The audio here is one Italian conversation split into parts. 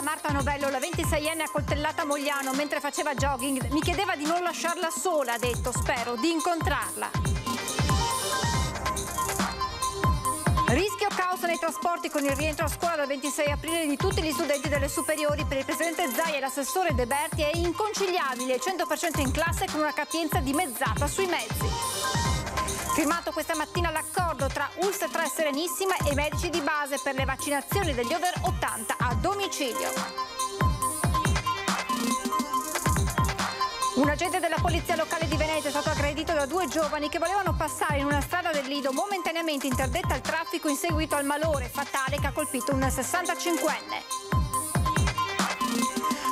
giornalista Marta Novello, la 26enne accoltellata a Mogliano mentre faceva jogging, mi chiedeva di non lasciarla sola, ha detto, spero, di incontrarla. Rischio caos nei trasporti con il rientro a scuola dal 26 aprile di tutti gli studenti delle superiori. Per il presidente Zai e l'assessore De Berti è inconciliabile, 100% in classe con una capienza dimezzata sui mezzi. Firmato questa mattina l'accordo tra Ulster 3 Serenissima e medici di base per le vaccinazioni degli over 80 a domicilio. Un agente della polizia locale di Venezia è stato aggredito da due giovani che volevano passare in una strada del Lido momentaneamente interdetta al traffico in seguito al malore fatale che ha colpito un 65enne.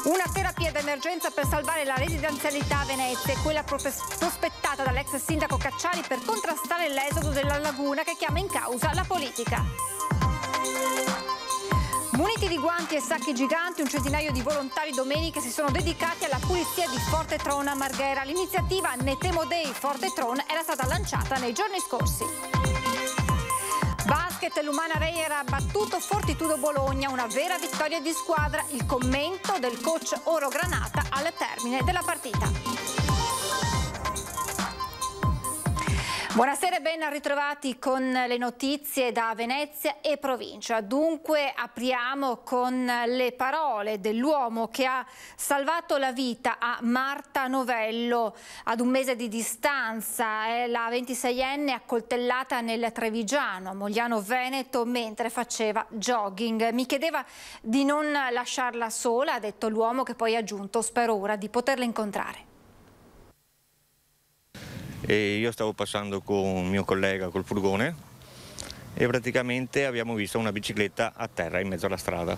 Una terapia d'emergenza per salvare la residenzialità a Venezia quella prospettata dall'ex sindaco Cacciari per contrastare l'esodo della laguna che chiama in causa la politica. Muniti di guanti e sacchi giganti, un centinaio di volontari domeniche si sono dedicati alla pulizia di Forte Tron a Marghera. L'iniziativa Netemo Dei Forte Tron era stata lanciata nei giorni scorsi basket l'Umana Reiera ha battuto Fortitudo Bologna, una vera vittoria di squadra. Il commento del coach Oro Granata al termine della partita. Buonasera e ben ritrovati con le notizie da Venezia e provincia. Dunque apriamo con le parole dell'uomo che ha salvato la vita a Marta Novello ad un mese di distanza. È la 26enne accoltellata nel Trevigiano, Mogliano Veneto, mentre faceva jogging. Mi chiedeva di non lasciarla sola, ha detto l'uomo che poi ha aggiunto spero ora di poterla incontrare e io stavo passando con un mio collega col furgone e praticamente abbiamo visto una bicicletta a terra in mezzo alla strada.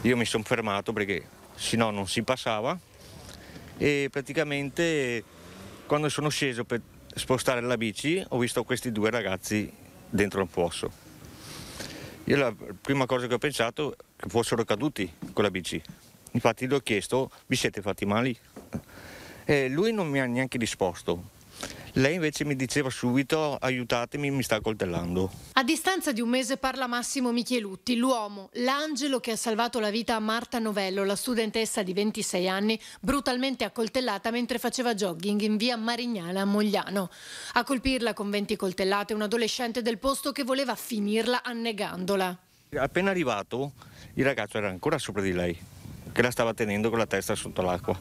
Io mi sono fermato perché se no non si passava e praticamente quando sono sceso per spostare la bici ho visto questi due ragazzi dentro un fosso. Io la prima cosa che ho pensato è che fossero caduti con la bici. Infatti gli ho chiesto, vi siete fatti male? E lui non mi ha neanche risposto, lei invece mi diceva subito aiutatemi, mi sta coltellando. A distanza di un mese parla Massimo Michelutti, l'uomo, l'angelo che ha salvato la vita a Marta Novello, la studentessa di 26 anni, brutalmente accoltellata mentre faceva jogging in via Marignana a Mogliano. A colpirla con 20 coltellate un adolescente del posto che voleva finirla annegandola. Appena arrivato il ragazzo era ancora sopra di lei, che la stava tenendo con la testa sotto l'acqua.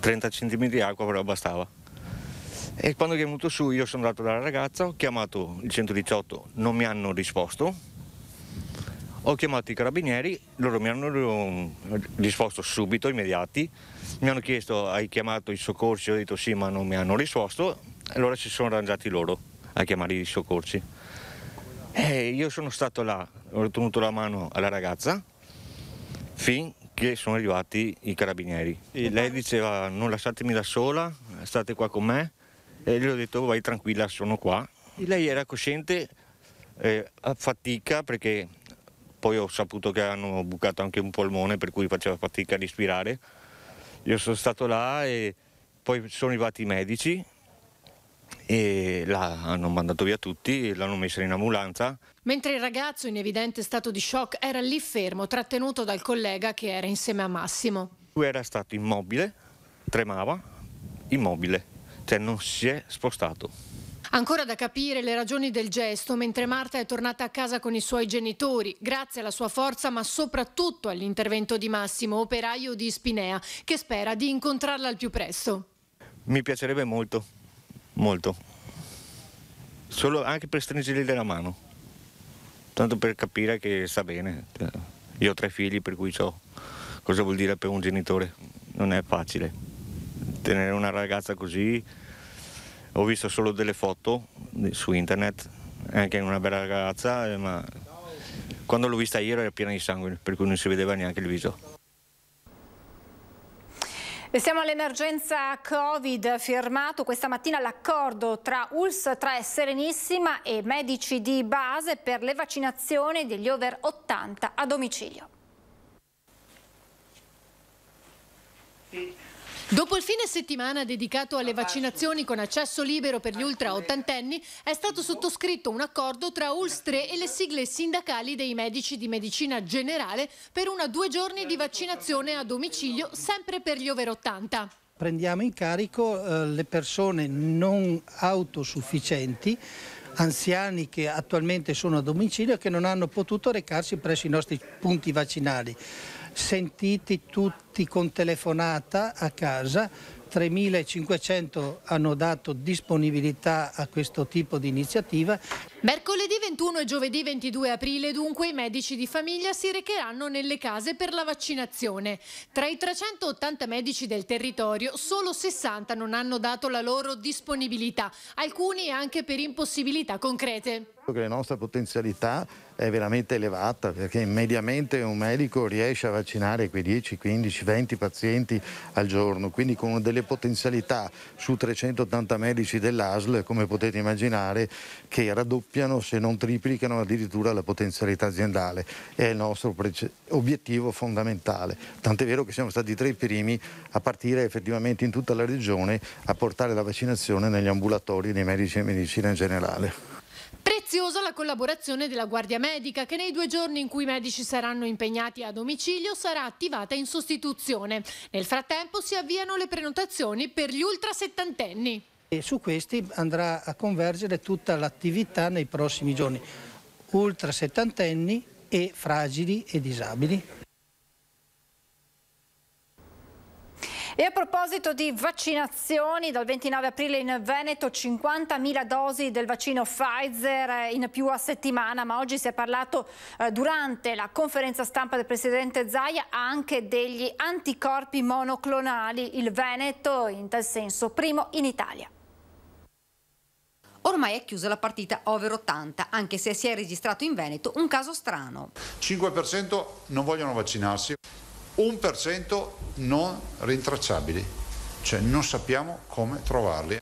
30 cm di acqua però bastava. E quando è venuto su io sono andato dalla ragazza, ho chiamato il 118, non mi hanno risposto. Ho chiamato i carabinieri, loro mi hanno risposto subito, immediati. Mi hanno chiesto, hai chiamato i soccorsi? ho detto sì, ma non mi hanno risposto. Allora si sono arrangiati loro a chiamare i soccorsi. E io sono stato là, ho tenuto la mano alla ragazza, fin che sono arrivati i carabinieri. E lei diceva non lasciatemi da sola, state qua con me e gli ho detto vai tranquilla, sono qua. E lei era cosciente, eh, a fatica perché poi ho saputo che hanno bucato anche un polmone per cui faceva fatica a respirare. Io sono stato là e poi sono arrivati i medici e la hanno mandato via tutti, e l'hanno messa in ambulanza. Mentre il ragazzo in evidente stato di shock era lì fermo, trattenuto dal collega che era insieme a Massimo. Lui era stato immobile, tremava, immobile cioè non si è spostato. Ancora da capire le ragioni del gesto mentre Marta è tornata a casa con i suoi genitori, grazie alla sua forza ma soprattutto all'intervento di Massimo, operaio di Spinea, che spera di incontrarla al più presto. Mi piacerebbe molto, molto. Solo anche per stringergli la mano, tanto per capire che sta bene. Io ho tre figli per cui so cosa vuol dire per un genitore, non è facile tenere una ragazza così, ho visto solo delle foto su internet, anche una bella ragazza, eh, ma quando l'ho vista ieri era piena di sangue, per cui non si vedeva neanche il viso. Siamo all'emergenza Covid, firmato questa mattina l'accordo tra ULS 3 Serenissima e medici di base per le vaccinazioni degli over 80 a domicilio. Sì. Dopo il fine settimana dedicato alle vaccinazioni con accesso libero per gli ultra ottantenni, è stato sottoscritto un accordo tra ULS e le sigle sindacali dei medici di medicina generale per una due giorni di vaccinazione a domicilio sempre per gli over 80. Prendiamo in carico eh, le persone non autosufficienti anziani che attualmente sono a domicilio e che non hanno potuto recarsi presso i nostri punti vaccinali sentiti tutti con telefonata a casa, 3.500 hanno dato disponibilità a questo tipo di iniziativa. Mercoledì 21 e giovedì 22 aprile dunque i medici di famiglia si recheranno nelle case per la vaccinazione. Tra i 380 medici del territorio solo 60 non hanno dato la loro disponibilità, alcuni anche per impossibilità concrete. La nostra potenzialità è veramente elevata perché mediamente un medico riesce a vaccinare quei 10, 15, 20 pazienti al giorno, quindi con delle potenzialità su 380 medici dell'ASL, come potete immaginare, che raddoppiano raddoppiano se non triplicano addirittura la potenzialità aziendale. È il nostro obiettivo fondamentale. Tant'è vero che siamo stati tra i primi a partire effettivamente in tutta la regione a portare la vaccinazione negli ambulatori dei medici e medicina in generale. Preziosa la collaborazione della Guardia Medica che nei due giorni in cui i medici saranno impegnati a domicilio sarà attivata in sostituzione. Nel frattempo si avviano le prenotazioni per gli ultrasettantenni e su questi andrà a convergere tutta l'attività nei prossimi giorni, ultra settantenni e fragili e disabili. E a proposito di vaccinazioni, dal 29 aprile in Veneto 50.000 dosi del vaccino Pfizer in più a settimana, ma oggi si è parlato eh, durante la conferenza stampa del presidente Zaia anche degli anticorpi monoclonali. Il Veneto in tal senso primo in Italia. Ormai è chiusa la partita over 80, anche se si è registrato in Veneto un caso strano. 5% non vogliono vaccinarsi, 1% non rintracciabili, cioè non sappiamo come trovarli.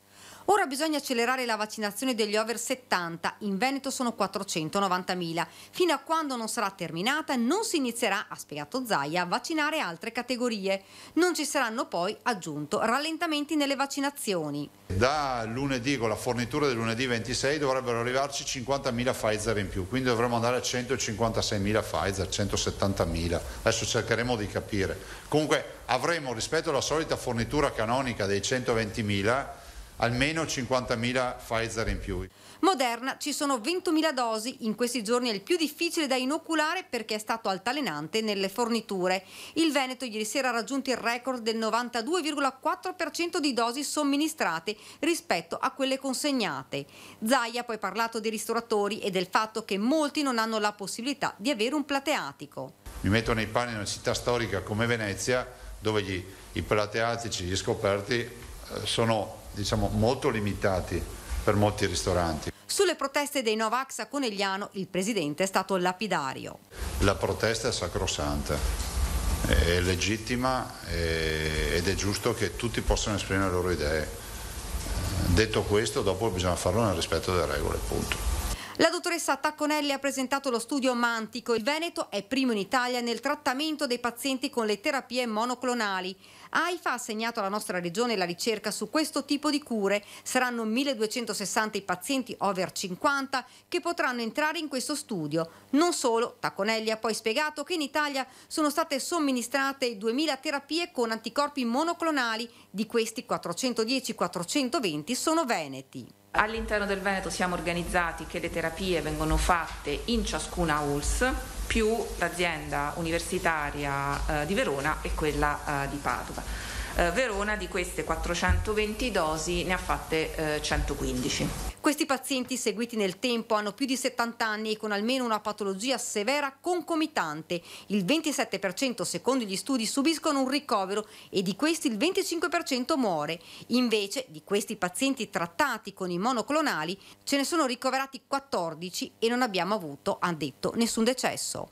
Ora bisogna accelerare la vaccinazione degli over 70, in Veneto sono 490.000. Fino a quando non sarà terminata non si inizierà, ha spiegato Zaia, a vaccinare altre categorie. Non ci saranno poi, aggiunto, rallentamenti nelle vaccinazioni. Da lunedì, con la fornitura del lunedì 26, dovrebbero arrivarci 50.000 Pfizer in più, quindi dovremmo andare a 156.000 Pfizer, 170.000. Adesso cercheremo di capire. Comunque avremo, rispetto alla solita fornitura canonica dei 120.000, almeno 50.000 Pfizer in più. Moderna ci sono 20.000 dosi, in questi giorni è il più difficile da inoculare perché è stato altalenante nelle forniture. Il Veneto ieri sera ha raggiunto il record del 92,4% di dosi somministrate rispetto a quelle consegnate. Zaia ha poi parlato dei ristoratori e del fatto che molti non hanno la possibilità di avere un plateatico. Mi metto nei panni di una città storica come Venezia dove gli, i plateatici, gli scoperti eh, sono diciamo, molto limitati per molti ristoranti. Sulle proteste dei Novax a Conegliano il presidente è stato lapidario. La protesta è sacrosanta, è legittima ed è giusto che tutti possano esprimere le loro idee. Detto questo, dopo bisogna farlo nel rispetto delle regole, punto. La dottoressa Tacconelli ha presentato lo studio Mantico. Il Veneto è primo in Italia nel trattamento dei pazienti con le terapie monoclonali. AIFA ha assegnato alla nostra regione la ricerca su questo tipo di cure. Saranno 1260 i pazienti over 50 che potranno entrare in questo studio. Non solo, Tacconelli ha poi spiegato che in Italia sono state somministrate 2000 terapie con anticorpi monoclonali. Di questi 410-420 sono veneti. All'interno del Veneto siamo organizzati che le terapie vengono fatte in ciascuna ULS più l'azienda universitaria eh, di Verona e quella eh, di Padova eh, Verona di queste 420 dosi ne ha fatte eh, 115. Questi pazienti seguiti nel tempo hanno più di 70 anni e con almeno una patologia severa concomitante. Il 27% secondo gli studi subiscono un ricovero e di questi il 25% muore. Invece di questi pazienti trattati con i monoclonali ce ne sono ricoverati 14 e non abbiamo avuto, ha detto, nessun decesso.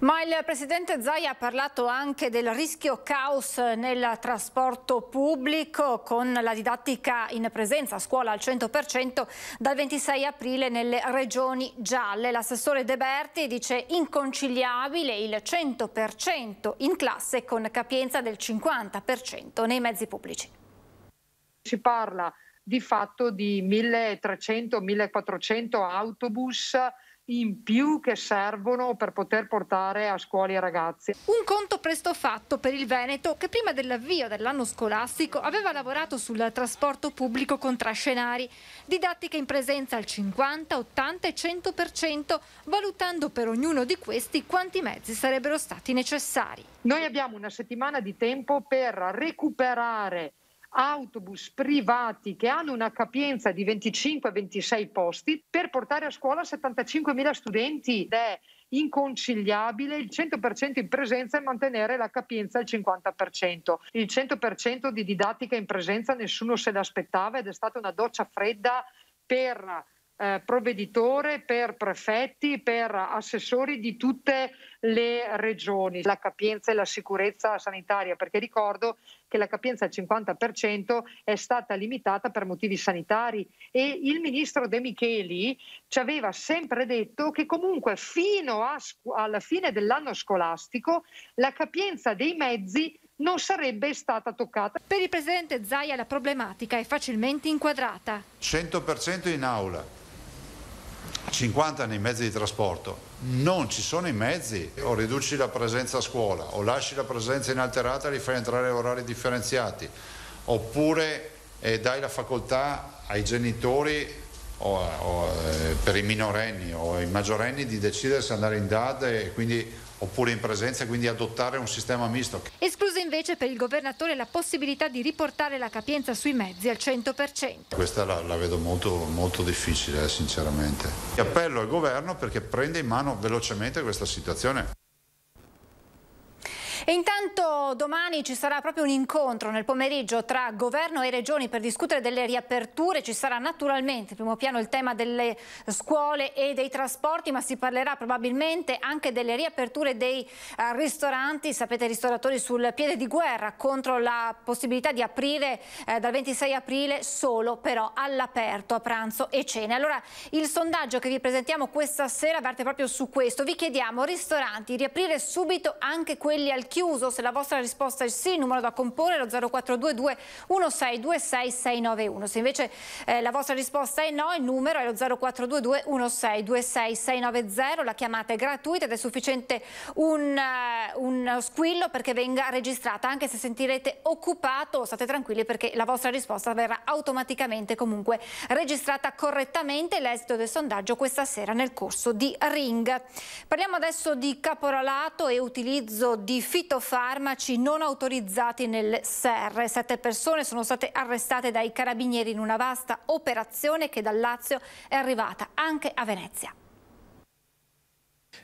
Ma il presidente Zai ha parlato anche del rischio caos nel trasporto pubblico con la didattica in presenza a scuola al 100% dal 26 aprile nelle regioni gialle. L'assessore De Berti dice inconciliabile il 100% in classe con capienza del 50% nei mezzi pubblici. Si parla di fatto di 1300-1400 autobus in più che servono per poter portare a scuola i ragazzi. Un conto presto fatto per il Veneto che prima dell'avvio dell'anno scolastico aveva lavorato sul trasporto pubblico con trascenari, scenari, didattica in presenza al 50, 80 e 100%, valutando per ognuno di questi quanti mezzi sarebbero stati necessari. Noi abbiamo una settimana di tempo per recuperare autobus privati che hanno una capienza di 25-26 posti per portare a scuola 75.000 studenti ed è inconciliabile il 100% in presenza e mantenere la capienza al 50%. Il 100% di didattica in presenza nessuno se l'aspettava ed è stata una doccia fredda per eh, provveditore, per prefetti, per assessori di tutte le regioni, la capienza e la sicurezza sanitaria, perché ricordo che la capienza al 50% è stata limitata per motivi sanitari e il ministro De Micheli ci aveva sempre detto che comunque fino a, alla fine dell'anno scolastico la capienza dei mezzi non sarebbe stata toccata. Per il presidente Zaia la problematica è facilmente inquadrata. 100% in aula, 50 nei mezzi di trasporto, non ci sono i mezzi, o riduci la presenza a scuola, o lasci la presenza inalterata e li fai entrare a orari differenziati, oppure eh, dai la facoltà ai genitori o, o eh, per i minorenni o i maggiorenni di decidere se andare in DAD e quindi oppure in presenza e quindi adottare un sistema misto. Esclusa invece per il governatore la possibilità di riportare la capienza sui mezzi al 100%. Questa la, la vedo molto, molto difficile, eh, sinceramente. Appello al governo perché prenda in mano velocemente questa situazione. E intanto domani ci sarà proprio un incontro nel pomeriggio tra governo e regioni per discutere delle riaperture. Ci sarà naturalmente in primo piano il tema delle scuole e dei trasporti, ma si parlerà probabilmente anche delle riaperture dei uh, ristoranti. Sapete, i ristoratori sul piede di guerra contro la possibilità di aprire eh, dal 26 aprile solo però all'aperto a pranzo e cene. Allora il sondaggio che vi presentiamo questa sera verte proprio su questo. Vi chiediamo ristoranti riaprire subito anche quelli al chiuso chiuso. Se la vostra risposta è sì, il numero da comporre è lo 0422 1626 691. Se invece eh, la vostra risposta è no, il numero è lo 0422 1626 690. La chiamata è gratuita ed è sufficiente un, uh, un squillo perché venga registrata. Anche se sentirete occupato, state tranquilli perché la vostra risposta verrà automaticamente comunque registrata correttamente. L'esito del sondaggio questa sera nel corso di Ring. Parliamo adesso di caporalato e utilizzo di fitto fitofarmaci non autorizzati nel SER. Sette persone sono state arrestate dai carabinieri in una vasta operazione che dal Lazio è arrivata anche a Venezia.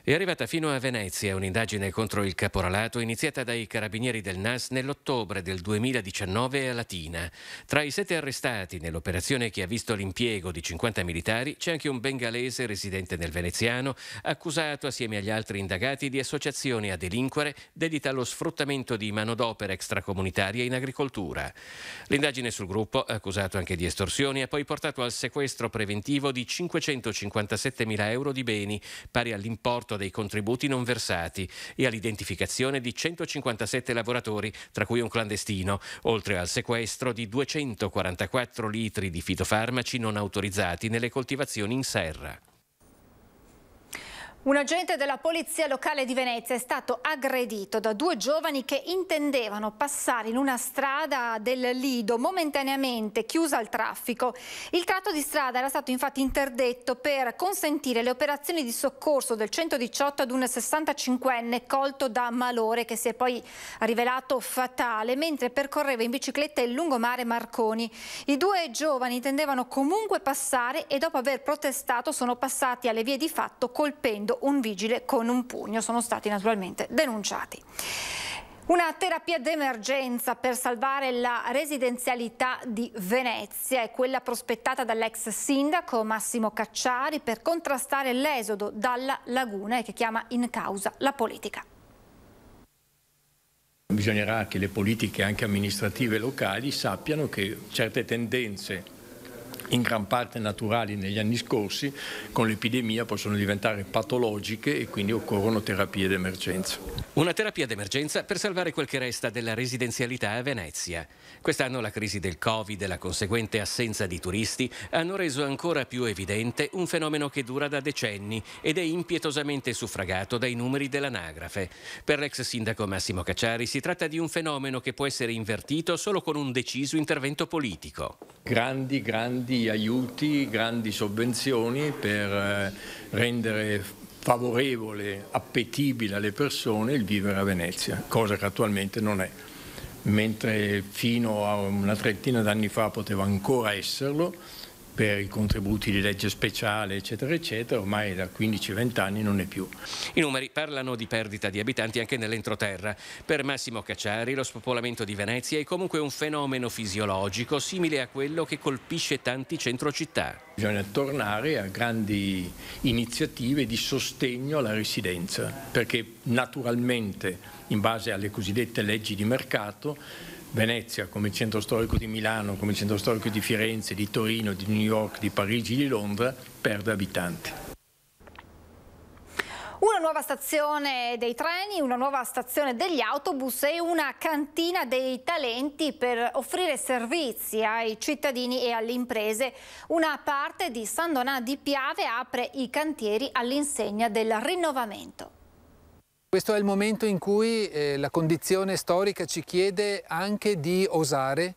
È arrivata fino a Venezia un'indagine contro il caporalato iniziata dai carabinieri del NAS nell'ottobre del 2019 a Latina. Tra i sette arrestati nell'operazione che ha visto l'impiego di 50 militari c'è anche un bengalese residente nel veneziano, accusato assieme agli altri indagati di associazioni a delinquere dedita allo sfruttamento di manodopera extracomunitaria in agricoltura. L'indagine sul gruppo, accusato anche di estorsioni, ha poi portato al sequestro preventivo di 557 mila euro di beni, pari all'importo rapporto dei contributi non versati e all'identificazione di 157 lavoratori, tra cui un clandestino, oltre al sequestro di 244 litri di fitofarmaci non autorizzati nelle coltivazioni in serra. Un agente della polizia locale di Venezia è stato aggredito da due giovani che intendevano passare in una strada del Lido momentaneamente chiusa al traffico. Il tratto di strada era stato infatti interdetto per consentire le operazioni di soccorso del 118 ad un 65enne colto da malore che si è poi rivelato fatale mentre percorreva in bicicletta il lungomare Marconi. I due giovani intendevano comunque passare e dopo aver protestato sono passati alle vie di fatto colpendo un vigile con un pugno. Sono stati naturalmente denunciati. Una terapia d'emergenza per salvare la residenzialità di Venezia è quella prospettata dall'ex sindaco Massimo Cacciari per contrastare l'esodo dalla laguna e che chiama in causa la politica. Bisognerà che le politiche anche amministrative locali sappiano che certe tendenze in gran parte naturali negli anni scorsi, con l'epidemia possono diventare patologiche e quindi occorrono terapie d'emergenza. Una terapia d'emergenza per salvare quel che resta della residenzialità a Venezia. Quest'anno la crisi del Covid e la conseguente assenza di turisti hanno reso ancora più evidente un fenomeno che dura da decenni ed è impietosamente suffragato dai numeri dell'anagrafe. Per l'ex sindaco Massimo Cacciari si tratta di un fenomeno che può essere invertito solo con un deciso intervento politico. Grandi, grandi aiuti, grandi sovvenzioni per eh, rendere favorevole, appetibile alle persone il vivere a Venezia, cosa che attualmente non è. Mentre fino a una trentina d'anni fa poteva ancora esserlo, per i contributi di legge speciale, eccetera, eccetera, ormai da 15-20 anni non è più. I numeri parlano di perdita di abitanti anche nell'entroterra. Per Massimo Cacciari lo spopolamento di Venezia è comunque un fenomeno fisiologico simile a quello che colpisce tanti centrocittà. Bisogna tornare a grandi iniziative di sostegno alla residenza, perché naturalmente, in base alle cosiddette leggi di mercato, Venezia, come centro storico di Milano, come centro storico di Firenze, di Torino, di New York, di Parigi, di Londra, perde abitanti. Una nuova stazione dei treni, una nuova stazione degli autobus e una cantina dei talenti per offrire servizi ai cittadini e alle imprese. Una parte di San Donà di Piave apre i cantieri all'insegna del rinnovamento. Questo è il momento in cui eh, la condizione storica ci chiede anche di osare,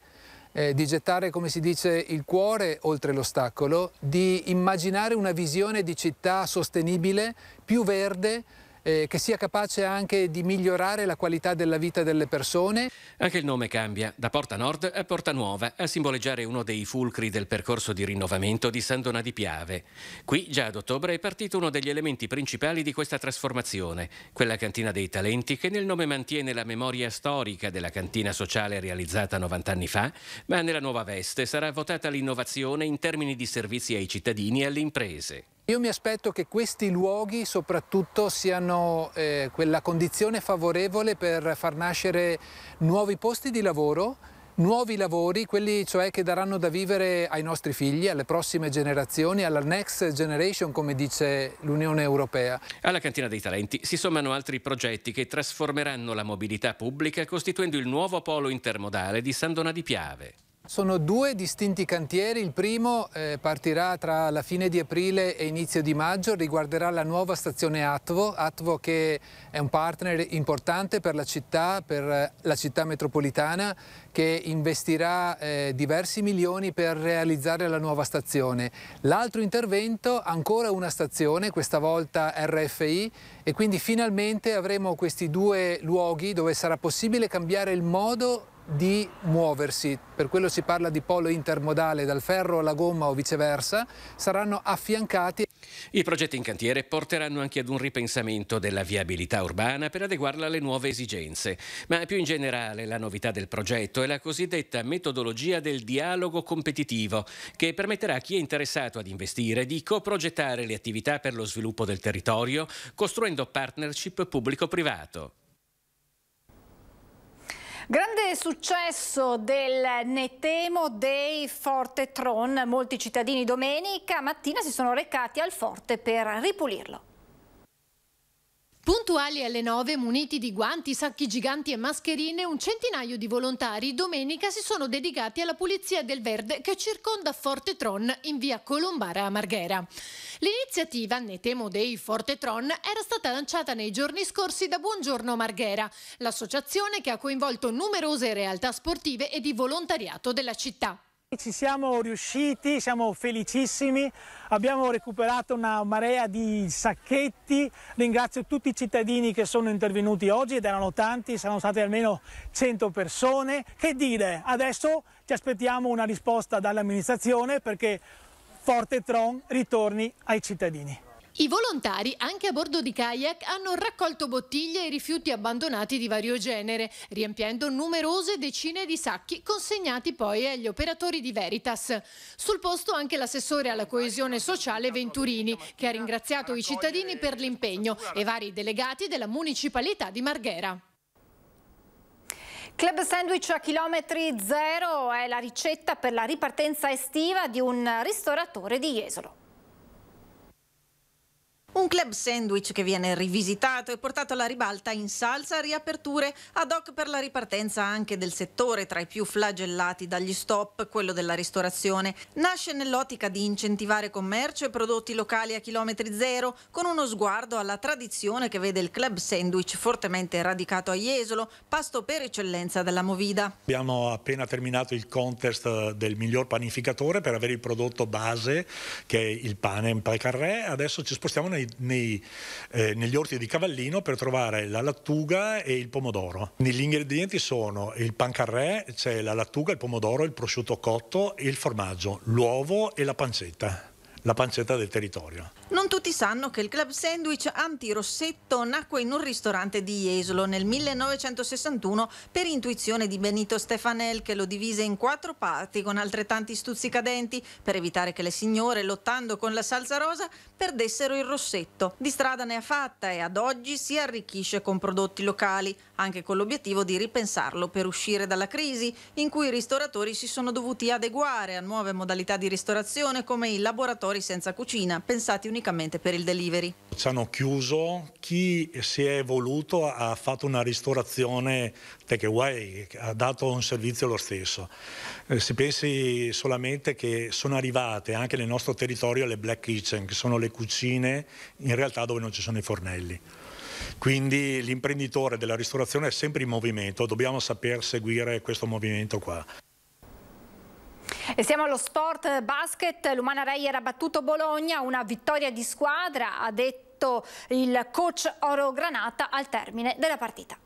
eh, di gettare, come si dice, il cuore oltre l'ostacolo, di immaginare una visione di città sostenibile, più verde, eh, che sia capace anche di migliorare la qualità della vita delle persone. Anche il nome cambia, da Porta Nord a Porta Nuova, a simboleggiare uno dei fulcri del percorso di rinnovamento di San Donà di Piave. Qui già ad ottobre è partito uno degli elementi principali di questa trasformazione, quella cantina dei talenti che nel nome mantiene la memoria storica della cantina sociale realizzata 90 anni fa, ma nella nuova veste sarà votata l'innovazione in termini di servizi ai cittadini e alle imprese. Io mi aspetto che questi luoghi soprattutto siano eh, quella condizione favorevole per far nascere nuovi posti di lavoro, nuovi lavori, quelli cioè che daranno da vivere ai nostri figli, alle prossime generazioni, alla next generation come dice l'Unione Europea. Alla cantina dei talenti si sommano altri progetti che trasformeranno la mobilità pubblica costituendo il nuovo polo intermodale di San Donà di Piave. Sono due distinti cantieri, il primo eh, partirà tra la fine di aprile e inizio di maggio, riguarderà la nuova stazione Atvo, Atvo che è un partner importante per la città, per eh, la città metropolitana che investirà eh, diversi milioni per realizzare la nuova stazione. L'altro intervento, ancora una stazione, questa volta RFI e quindi finalmente avremo questi due luoghi dove sarà possibile cambiare il modo di muoversi, per quello si parla di polo intermodale dal ferro alla gomma o viceversa, saranno affiancati. I progetti in cantiere porteranno anche ad un ripensamento della viabilità urbana per adeguarla alle nuove esigenze, ma più in generale la novità del progetto è la cosiddetta metodologia del dialogo competitivo, che permetterà a chi è interessato ad investire di coprogettare le attività per lo sviluppo del territorio, costruendo partnership pubblico-privato. Grande successo del Netemo dei Forte Tron. Molti cittadini domenica mattina si sono recati al forte per ripulirlo. Puntuali alle 9, muniti di guanti, sacchi giganti e mascherine, un centinaio di volontari domenica si sono dedicati alla pulizia del verde che circonda Forte Tron in via Colombara a Marghera. L'iniziativa Ne temo dei Forte Tron era stata lanciata nei giorni scorsi da Buongiorno Marghera, l'associazione che ha coinvolto numerose realtà sportive e di volontariato della città. Ci siamo riusciti, siamo felicissimi, abbiamo recuperato una marea di sacchetti, ringrazio tutti i cittadini che sono intervenuti oggi ed erano tanti, saranno state almeno 100 persone. Che dire, adesso ci aspettiamo una risposta dall'amministrazione perché Forte Tron ritorni ai cittadini. I volontari, anche a bordo di kayak, hanno raccolto bottiglie e rifiuti abbandonati di vario genere, riempiendo numerose decine di sacchi consegnati poi agli operatori di Veritas. Sul posto anche l'assessore alla coesione sociale Venturini, che ha ringraziato i cittadini per l'impegno e vari delegati della municipalità di Marghera. Club Sandwich a chilometri zero è la ricetta per la ripartenza estiva di un ristoratore di Jesolo. Un club sandwich che viene rivisitato e portato alla ribalta in salsa riaperture ad hoc per la ripartenza anche del settore tra i più flagellati dagli stop, quello della ristorazione. Nasce nell'ottica di incentivare commercio e prodotti locali a chilometri zero con uno sguardo alla tradizione che vede il club sandwich fortemente radicato a Jesolo, pasto per eccellenza della Movida. Abbiamo appena terminato il contest del miglior panificatore per avere il prodotto base che è il pane in palcarré, adesso ci spostiamo nei nei, eh, negli orti di Cavallino per trovare la lattuga e il pomodoro. Gli ingredienti sono il pancarré, c'è cioè la lattuga, il pomodoro, il prosciutto cotto, il formaggio, l'uovo e la pancetta la pancetta del territorio. Non tutti sanno che il club sandwich anti-rossetto nacque in un ristorante di Jesolo nel 1961 per intuizione di Benito Stefanel che lo divise in quattro parti con altrettanti stuzzicadenti per evitare che le signore, lottando con la salsa rosa, perdessero il rossetto. Di strada ne ha fatta e ad oggi si arricchisce con prodotti locali, anche con l'obiettivo di ripensarlo per uscire dalla crisi in cui i ristoratori si sono dovuti adeguare a nuove modalità di ristorazione come i laboratori senza cucina, pensati unicamente unicamente per il delivery. Ci hanno chiuso, chi si è voluto ha fatto una ristorazione takeaway, ha dato un servizio lo stesso. Eh, si pensi solamente che sono arrivate anche nel nostro territorio le black kitchen, che sono le cucine in realtà dove non ci sono i fornelli. Quindi l'imprenditore della ristorazione è sempre in movimento, dobbiamo saper seguire questo movimento qua. E siamo allo sport basket, l'Umana Reyer ha battuto Bologna, una vittoria di squadra, ha detto il coach Oro Granata al termine della partita.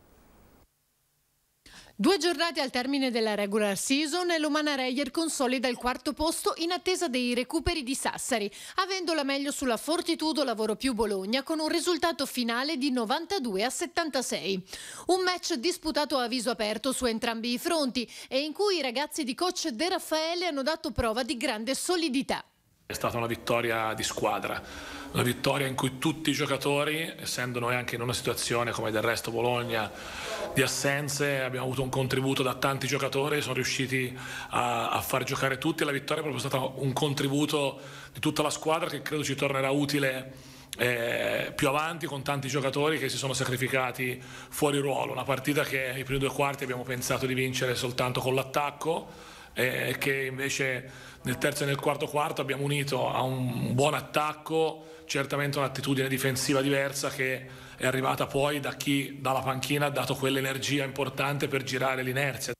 Due giornate al termine della regular season e l'Umana Reyer consolida il quarto posto in attesa dei recuperi di Sassari, avendola meglio sulla Fortitudo Lavoro più Bologna con un risultato finale di 92 a 76. Un match disputato a viso aperto su entrambi i fronti e in cui i ragazzi di coach De Raffaele hanno dato prova di grande solidità. È stata una vittoria di squadra, una vittoria in cui tutti i giocatori, essendo noi anche in una situazione come del resto Bologna di assenze, abbiamo avuto un contributo da tanti giocatori, sono riusciti a, a far giocare tutti e la vittoria è proprio stata un contributo di tutta la squadra che credo ci tornerà utile. Eh, più avanti con tanti giocatori che si sono sacrificati fuori ruolo, una partita che i primi due quarti abbiamo pensato di vincere soltanto con l'attacco, e che invece nel terzo e nel quarto quarto abbiamo unito a un buon attacco, certamente un'attitudine difensiva diversa che è arrivata poi da chi dalla panchina ha dato quell'energia importante per girare l'inerzia.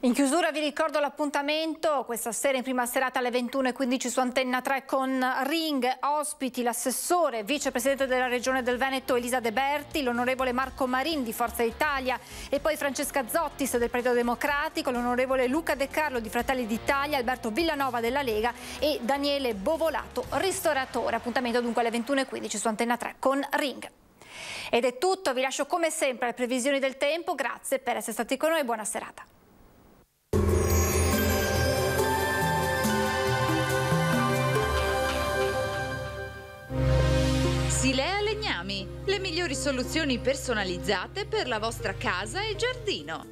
In chiusura vi ricordo l'appuntamento questa sera in prima serata alle 21.15 su Antenna 3 con Ring, ospiti l'assessore, vicepresidente della regione del Veneto Elisa De Berti, l'onorevole Marco Marin di Forza Italia e poi Francesca Zottis del Partito Democratico, l'onorevole Luca De Carlo di Fratelli d'Italia, Alberto Villanova della Lega e Daniele Bovolato, ristoratore. Appuntamento dunque alle 21.15 su Antenna 3 con Ring. Ed è tutto, vi lascio come sempre alle previsioni del tempo, grazie per essere stati con noi e buona serata. Silea Legnami, le migliori soluzioni personalizzate per la vostra casa e giardino.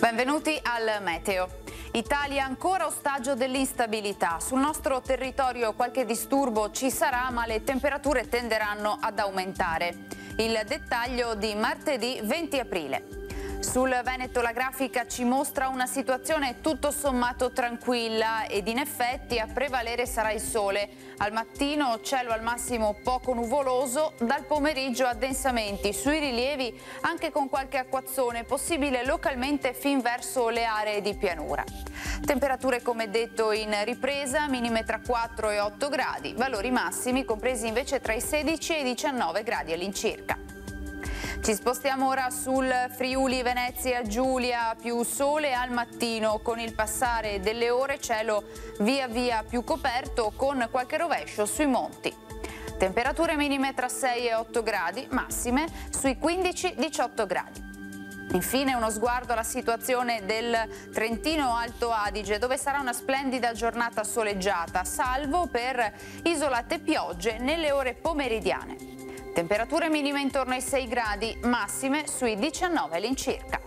Benvenuti al Meteo. Italia ancora ostaggio dell'instabilità. Sul nostro territorio qualche disturbo ci sarà, ma le temperature tenderanno ad aumentare. Il dettaglio di martedì 20 aprile. Sul Veneto la grafica ci mostra una situazione tutto sommato tranquilla ed in effetti a prevalere sarà il sole. Al mattino cielo al massimo poco nuvoloso, dal pomeriggio addensamenti sui rilievi anche con qualche acquazzone possibile localmente fin verso le aree di pianura. Temperature come detto in ripresa, minime tra 4 e 8 gradi, valori massimi compresi invece tra i 16 e i 19 gradi all'incirca. Ci spostiamo ora sul Friuli Venezia Giulia, più sole al mattino con il passare delle ore cielo via via più coperto con qualche rovescio sui monti. Temperature minime tra 6 e 8 gradi, massime sui 15-18 gradi. Infine uno sguardo alla situazione del Trentino Alto Adige dove sarà una splendida giornata soleggiata, salvo per isolate piogge nelle ore pomeridiane. Temperature minime intorno ai 6 gradi, massime sui 19 all'incirca.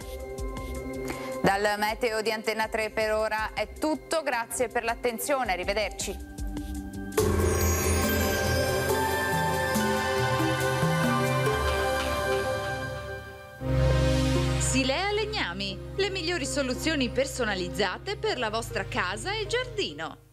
Dal meteo di Antenna 3 per ora è tutto, grazie per l'attenzione, arrivederci. Silea Legnami, le migliori soluzioni personalizzate per la vostra casa e giardino.